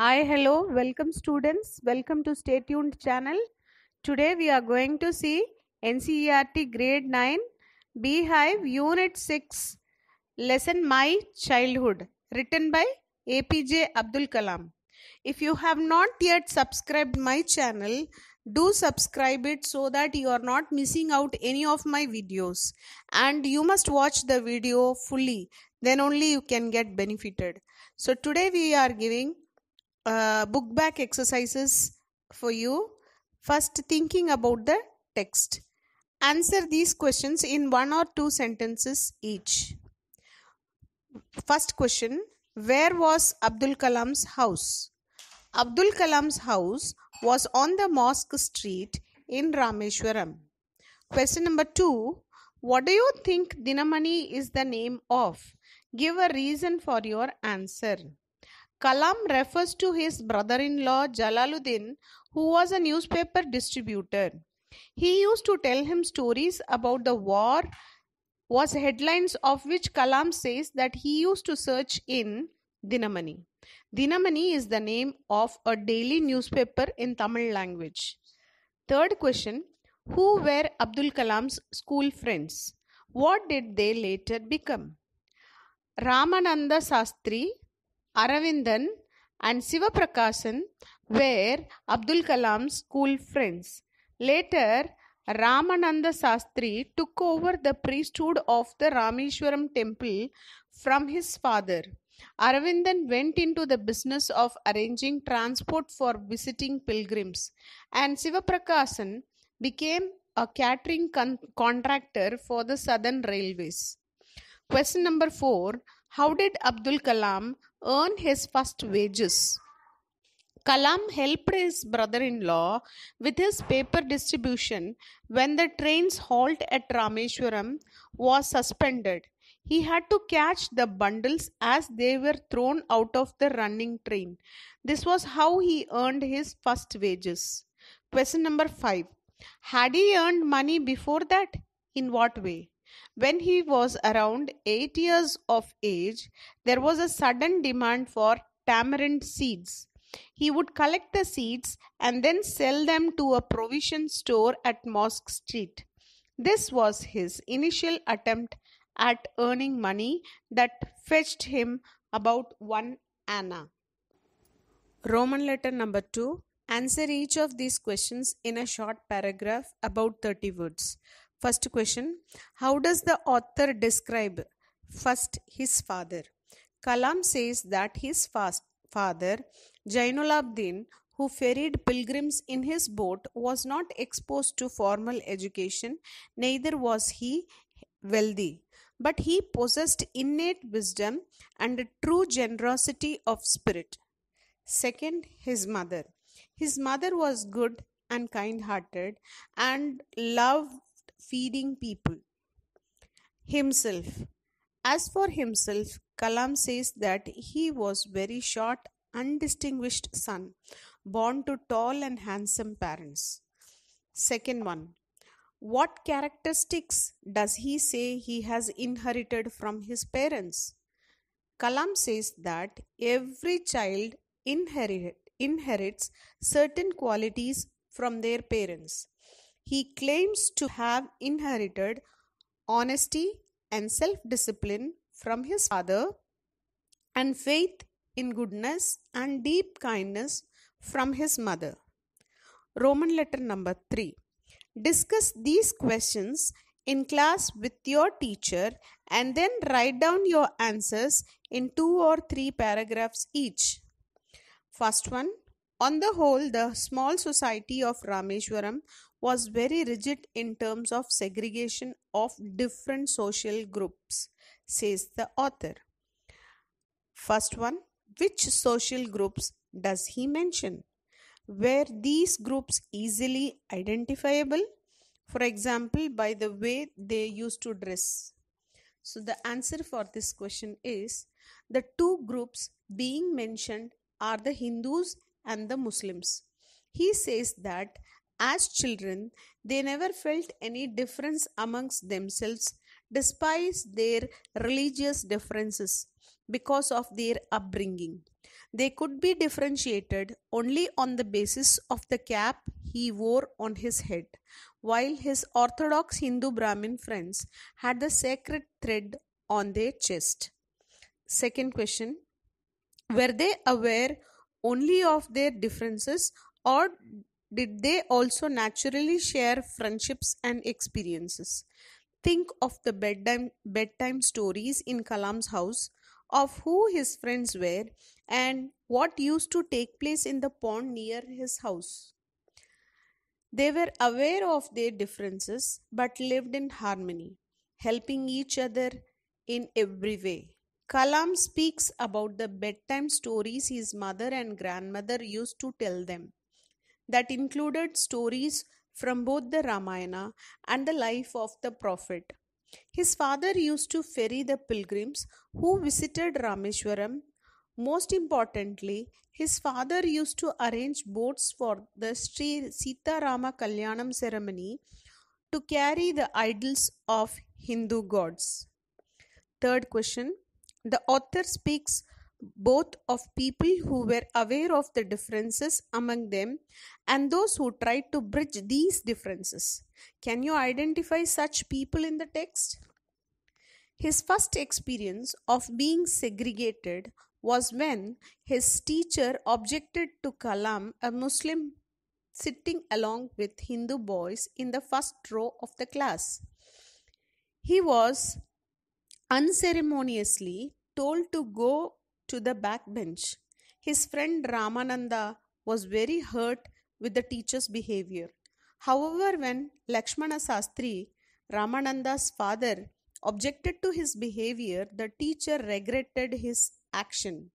Hi, hello, welcome students. Welcome to Stay Tuned channel. Today we are going to see NCERT Grade 9 Beehive Unit 6 Lesson My Childhood written by APJ Abdul Kalam. If you have not yet subscribed my channel, do subscribe it so that you are not missing out any of my videos and you must watch the video fully then only you can get benefited. So today we are giving uh, book back exercises for you. First, thinking about the text. Answer these questions in one or two sentences each. First question Where was Abdul Kalam's house? Abdul Kalam's house was on the mosque street in Rameshwaram. Question number two What do you think Dinamani is the name of? Give a reason for your answer. Kalam refers to his brother-in-law Jalaluddin who was a newspaper distributor. He used to tell him stories about the war was headlines of which Kalam says that he used to search in Dinamani. Dinamani is the name of a daily newspaper in Tamil language. Third question Who were Abdul Kalam's school friends? What did they later become? Ramananda Sastri Aravindan and Siva Prakashan were Abdul Kalam's school friends. Later, Ramananda Sastri took over the priesthood of the Rameshwaram temple from his father. Aravindan went into the business of arranging transport for visiting pilgrims, and Sivaprakasan became a catering con- contractor for the Southern Railways. Question number 4 How did Abdul Kalam earn his first wages. Kalam helped his brother in law with his paper distribution when the train's halt at Rameshwaram was suspended. He had to catch the bundles as they were thrown out of the running train. This was how he earned his first wages. Question number 5 Had he earned money before that? In what way? When he was around eight years of age, there was a sudden demand for tamarind seeds. He would collect the seeds and then sell them to a provision store at Mosque Street. This was his initial attempt at earning money that fetched him about one anna. Roman letter number 2 Answer each of these questions in a short paragraph about 30 words. First question How does the author describe first his father? Kalam says that his fast father, Jainulabdin, who ferried pilgrims in his boat, was not exposed to formal education, neither was he wealthy. But he possessed innate wisdom and a true generosity of spirit. Second, his mother. His mother was good and kind hearted and loved feeding people. Himself. As for himself, Kalam says that he was very short, undistinguished son, born to tall and handsome parents. Second one. What characteristics does he say he has inherited from his parents? Kalam says that every child inherit, inherits certain qualities from their parents. He claims to have inherited honesty and self discipline from his father and faith in goodness and deep kindness from his mother. Roman letter number 3. Discuss these questions in class with your teacher and then write down your answers in two or three paragraphs each. First one On the whole, the small society of Rameshwaram was very rigid in terms of segregation of different social groups, says the author. First one, which social groups does he mention? Were these groups easily identifiable? For example, by the way they used to dress. So, the answer for this question is the two groups being mentioned are the Hindus and the Muslims. He says that as children, they never felt any difference amongst themselves despite their religious differences because of their upbringing. They could be differentiated only on the basis of the cap he wore on his head, while his Orthodox Hindu Brahmin friends had the sacred thread on their chest. Second question Were they aware only of their differences or did they also naturally share friendships and experiences. Think of the bedtime, bedtime stories in Kalam's house, of who his friends were, and what used to take place in the pond near his house. They were aware of their differences but lived in harmony, helping each other in every way. Kalam speaks about the bedtime stories his mother and grandmother used to tell them that included stories from both the Ramayana and the life of the prophet. His father used to ferry the pilgrims who visited Rameshwaram. Most importantly, his father used to arrange boats for the Sri Sita Rama Kalyanam ceremony to carry the idols of Hindu gods. Third question The author speaks both of people who were aware of the differences among them and those who tried to bridge these differences. Can you identify such people in the text? His first experience of being segregated was when his teacher objected to Kalam, a Muslim sitting along with Hindu boys in the first row of the class. He was unceremoniously told to go to the back bench, His friend Ramananda was very hurt with the teacher's behavior. However, when Lakshmana Sastri, Ramananda's father, objected to his behavior, the teacher regretted his action.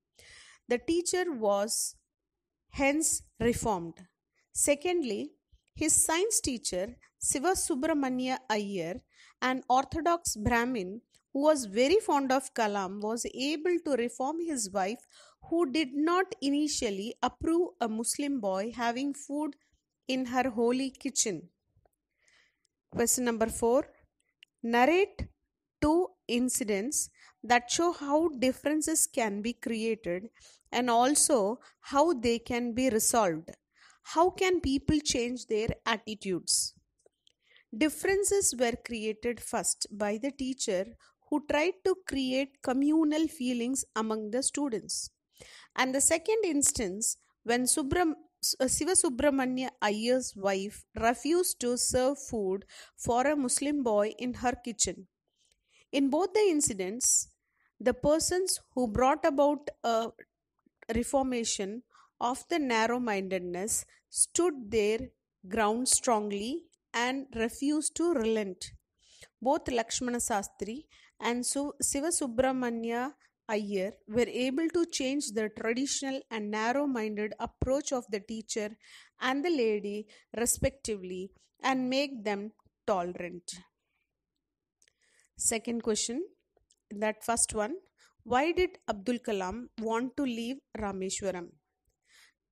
The teacher was hence reformed. Secondly, his science teacher Siva Subramanya Ayer, an orthodox Brahmin, who was very fond of Kalam, was able to reform his wife, who did not initially approve a Muslim boy having food in her holy kitchen. Question number 4 Narrate two incidents that show how differences can be created and also how they can be resolved. How can people change their attitudes? Differences were created first by the teacher who tried to create communal feelings among the students. And the second instance, when Subram- uh, Siva Subramanya Iyer's wife refused to serve food for a Muslim boy in her kitchen. In both the incidents, the persons who brought about a reformation of the narrow mindedness stood their ground strongly and refused to relent. Both Lakshmana Sastri and so Siva Subramanya Iyer were able to change the traditional and narrow minded approach of the teacher and the lady, respectively, and make them tolerant. Second question that first one why did Abdul Kalam want to leave Rameshwaram?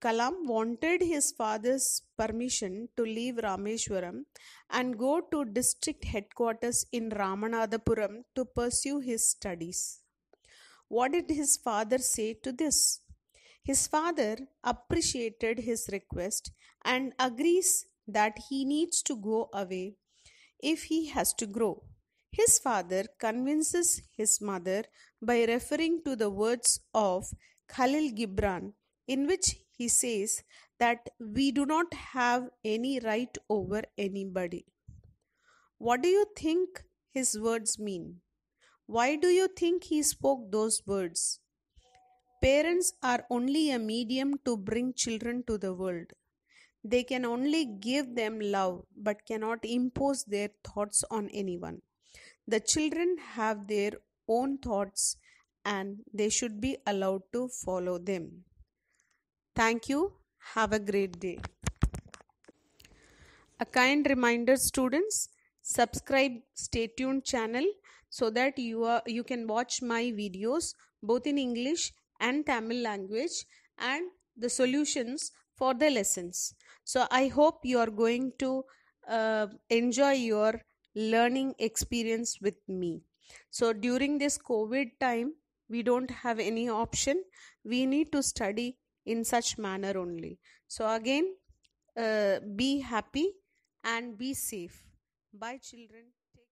Kalam wanted his father's permission to leave Rameshwaram and go to district headquarters in Ramanadapuram to pursue his studies. What did his father say to this? His father appreciated his request and agrees that he needs to go away if he has to grow. His father convinces his mother by referring to the words of Khalil Gibran, in which he says that we do not have any right over anybody. What do you think his words mean? Why do you think he spoke those words? Parents are only a medium to bring children to the world. They can only give them love but cannot impose their thoughts on anyone. The children have their own thoughts and they should be allowed to follow them. Thank you. Have a great day. A kind reminder, students subscribe stay tuned channel so that you are you can watch my videos both in english and tamil language and the solutions for the lessons so i hope you are going to uh, enjoy your learning experience with me so during this covid time we don't have any option we need to study in such manner only so again uh, be happy and be safe bye children